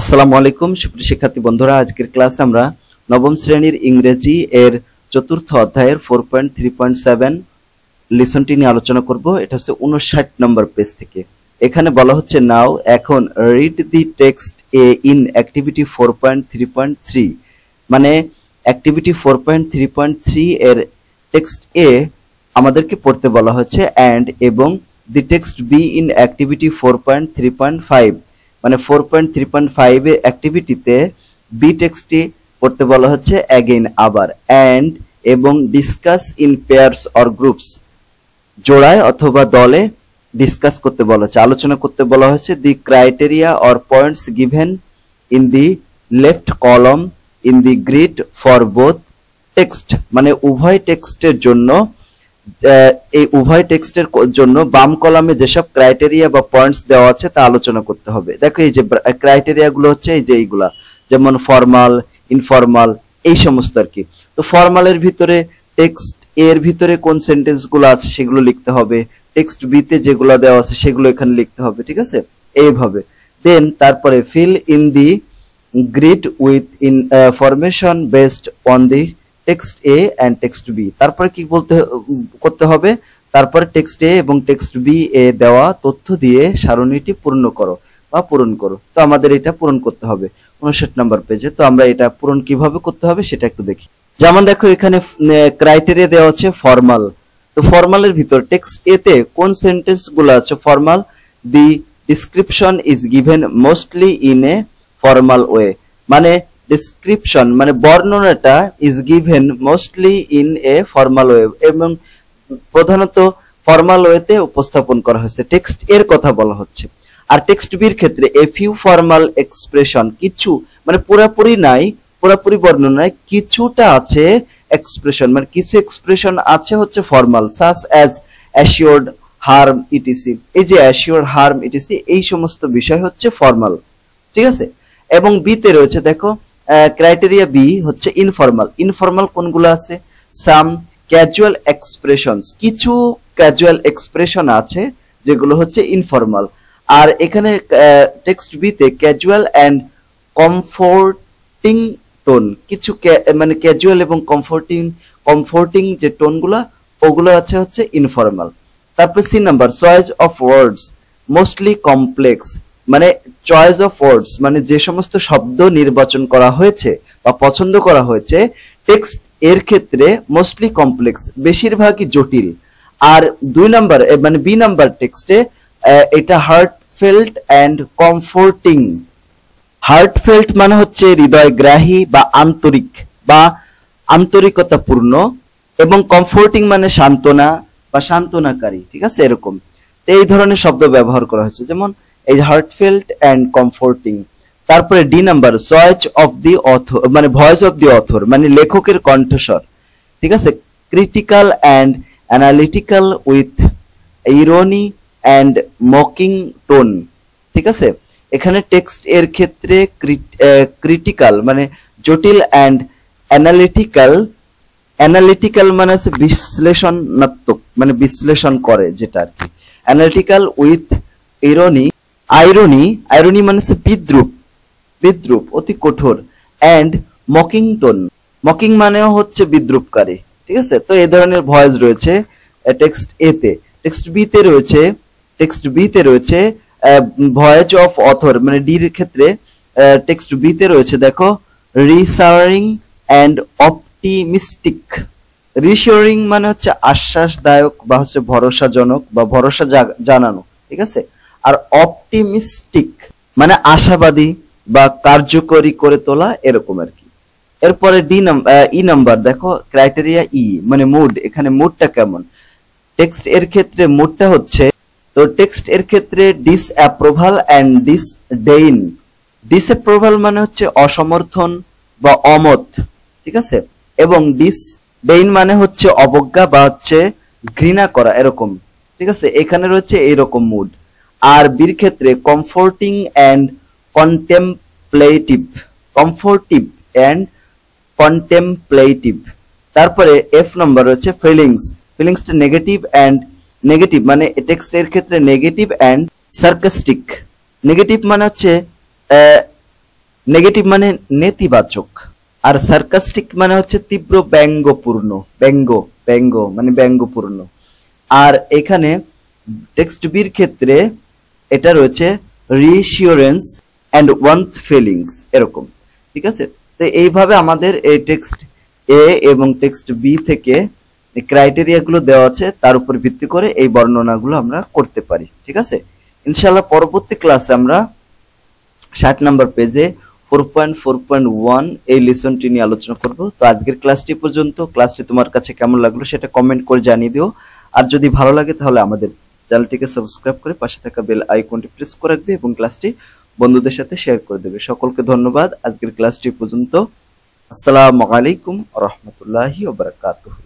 আসসালামু আলাইকুম সুপ্রিয় শিক্ষার্থী বন্ধুরা আজকের ক্লাসে আমরা নবম শ্রেণীর ইংরেজি এর চতুর্থ অধ্যায়ের four point three point seven লিসনটি নিয়ে আলোচনা করব এটা হচ্ছে উনষাট নম্বর পেজ থেকে এখানে বলা হচ্ছে নাও এখন read the text A in activity four point three point three মানে activity four point three point three এর টেক্সট এ আমাদেরকে পড়তে বলা হচ্ছে অ্যান্ড এবং the text B in activity four point three point five মানে four point three point five অ্যাক্টিভিটিতে B টেক্সটি পড়তে বলা হচ্ছে অ্যাগেইন আবার অ্যান্ড এবং discuss in pairs or groups জোড়ায় অথবা দলে ডিসকাস করতে বলা হচ্ছে আলোচনা করতে বলা হয়েছে the criteria or points given in the left column in the grid for both text মানে উভয় টেক্সটের জন্য এই উভয় টেক্সটের জন্য বাম কলামে যেসব ক্রাইটেরিয়া বা পয়েন্টস দেওয়া আছে তা আলোচনা করতে হবে দেখো এই যে গুলো হচ্ছে এই যে এইগুলা যেমন ফর্মাল ইনফর্মাল এই সমস্ত আর কি তো ফর্মালের ভিতরে টেক্সট এর ভিতরে কোন গুলো আছে সেগুলো লিখতে হবে টেক্সট বিতে যেগুলো দেওয়া আছে সেগুলো এখানে লিখতে হবে ঠিক আছে এইভাবে দেন তারপরে fill in the grid with information based on the text A and text B তারপরে কি বলতে করতে হবে তারপরে টেক্সট এ এবং টেক্সট বি এ দেওয়া তথ্য দিয়ে সারণীটি পূর্ণ করো বা পূরণ করো তো আমাদের এটা পূরণ করতে হবে উনষাট নম্বর পেজে তো আমরা এটা পূরণ কিভাবে করতে হবে সেটা একটু দেখি যেমন দেখো এখানে ক্রাইটেরিয়া দেওয়া হচ্ছে ফর্মাল তো ফর্মালের ভিতর টেক্সট এতে কোন সেন্টেন্স গুলো আছে formal the description is given mostly in a formal way মানে ডিসক্রিপশন মানে বর্ণনাটা is given mostly in a formal way এবং প্রধানত ফর্মাল ওয়েতে উপস্থাপন করা হয়েছে টেক্সট এর কথা বলা হচ্ছে আর টেক্সট বির ক্ষেত্রে এ ফিউ ফর্মাল এক্সপ্রেশন কিছু মানে পুরাপুরি নাই পুরাপুরি বর্ণনায় কিছুটা আছে এক্সপ্রেশন মানে কিছু এক্সপ্রেশন আছে হচ্ছে formal such as assured harm etc এই যে অ্যাসিওর হার্ম ইটিসি এই সমস্ত বিষয় হচ্ছে ফর্মাল ঠিক আছে এবং বিতে রয়েছে দেখো ক্রাইটেরিয়া বি হচ্ছে ইনফর্মাল ইনফর্মাল কোনগুলো আছে সাম ক্যাজুয়াল এক্সপ্রেশনস কিছু ক্যাজুয়াল এক্সপ্রেশন আছে যেগুলো হচ্ছে ইনফর্মাল আর এখানে টেক্সট বিতে ক্যাজুয়াল অ্যান্ড কমফোর্টিং টোন কিছু মানে ক্যাজুয়াল এবং কমফোর্টিং কমফোর্টিং যে টোনগুলো ওগুলো আছে হচ্ছে ইনফর্মাল তারপর C number choice of words mostly complex মানে চয়েস অফ ওয়ার্ডস মানে যে সমস্ত শব্দ নির্বাচন করা হয়েছে বা পছন্দ করা হয়েছে টেক্সট এর ক্ষেত্রে মোস্টলি কমপ্লেক্স বেশিরভাগই জটিল আর দুই নাম্বার মানে বি নাম্বার টেক্সটে এটা হার্টফেল্ট অ্যান্ড কমফোর্টিং হার্টফেল্ট মানে হচ্ছে হৃদয়গ্রাহী বা আন্তরিক বা আন্তরিকতাপূর্ণ এবং কমফোর্টিং মানে সান্ত্বনা বা সান্ত্বনাকারী ঠিক আছে এরকম এই ধরনের শব্দ ব্যবহার করা হয়েছে যেমন ইজ হার্টফিল্ড অ্যান্ড কমফোর্টিং তারপরে D number choice of the author মানে ভয়েস অফ দি অথর মানে লেখকের কণ্ঠস্বর ঠিক আছে critical and analytical with irony and mocking tone ঠিক আছে এখানে টেক্সট এর ক্ষেত্রে ক্রিটিক্যাল মানে জটিল অ্যান্ড অ্যানালিটিক্যাল অ্যানালিটিক্যাল মানে আছে বিশ্লেষণাত্মক মানে বিশ্লেষণ করে যেটা আর কি analytical with irony irony irony মানে হচ্ছে বিদ্রুপ বিদ্রুপ অতি কঠোর অ্যান্ড মকিংটন মকিং মানেও হচ্ছে বিদ্রুপকারী ঠিক আছে তো এই ধরনের ভয়েস রয়েছে টেক্সট এতে টেক্সট বিতে রয়েছে টেক্সট বিতে রয়েছে ভয়েস অফ অথর মানে ডির ক্ষেত্রে টেক্সট বিতে রয়েছে দেখো রিসারিং অ্যান্ড অপটিমিস্টিক রিশিওরিং মানে হচ্ছে আশ্বাসদায়ক বা হচ্ছে ভরসাজনক বা ভরসা জানানো ঠিক আছে আর অপটিমিস্টিক মানে আশাবাদী বা কার্যকরী করে তোলা এরকম আর কি এরপরে ডি ই নাম্বার দেখো ক্রাইটেরিয়া ই e, মানে মুড এখানে মুডটা কেমন টেক্সট এর ক্ষেত্রে মুডটা হচ্ছে তো টেক্সট এর ক্ষেত্রে ডিসঅ্যাপ্রুভাল অ্যান্ড ডিসডেইন ডিসঅ্যাপ্রুভাল মানে হচ্ছে অসমর্থন বা অমত ঠিক আছে এবং ডিসডেইন মানে হচ্ছে অবজ্ঞা বা হচ্ছে ঘৃণা করা এরকম ঠিক আছে এখানে রয়েছে এরকম মুড আর বির ক্ষেত্রে comforting and contemplative comfortive and contemplative তারপরে এফ নম্বর হচ্ছে ফিলিংস ফিলিংসটা নেগেটিভ অ্যান্ড নেগেটিভ মানে টেক্সটের ক্ষেত্রে নেগেটিভ অ্যান্ড সার্কাস্টিক নেগেটিভ মানে হচ্ছে নেগেটিভ মানে নেতিবাচক আর সার্কাস্টিক মানে হচ্ছে তীব্র ব্যঙ্গপূর্ণ ব্যঙ্গ ব্যঙ্গ মানে ব্যঙ্গপূর্ণ আর এখানে টেক্সট বির ক্ষেত্রে এটা রয়েছে রিশিওরেন্স অ্যান্ড ওয়ান্থ ফিলিংস এরকম ঠিক আছে তো এইভাবে আমাদের এই টেক্সট এ এবং টেক্সট বি থেকে ক্রাইটেরিয়াগুলো দেওয়া আছে তার উপর ভিত্তি করে এই বর্ণনাগুলো আমরা করতে পারি ঠিক আছে ইনশাল্লাহ পরবর্তী ক্লাসে আমরা ষাট নম্বর পেজে four point four point one এই লেসনটি নিয়ে আলোচনা করব তো আজকের ক্লাসটি পর্যন্ত ক্লাসটি তোমার কাছে কেমন লাগলো সেটা কমেন্ট করে জানিয়ে দিও আর যদি ভালো লাগে তাহলে আমাদের চ্যানেলটিকে সাবস্ক্রাইব করে পাশে থাকা বেল আইকনটি প্রেস করে রাখবে এবং ক্লাসটি বন্ধুদের সাথে শেয়ার করে দেবে সকলকে ধন্যবাদ আজকের ক্লাসটি পর্যন্ত আসসালামু আলাইকুম রহমতুল্লাহি ওবরাকাতুহ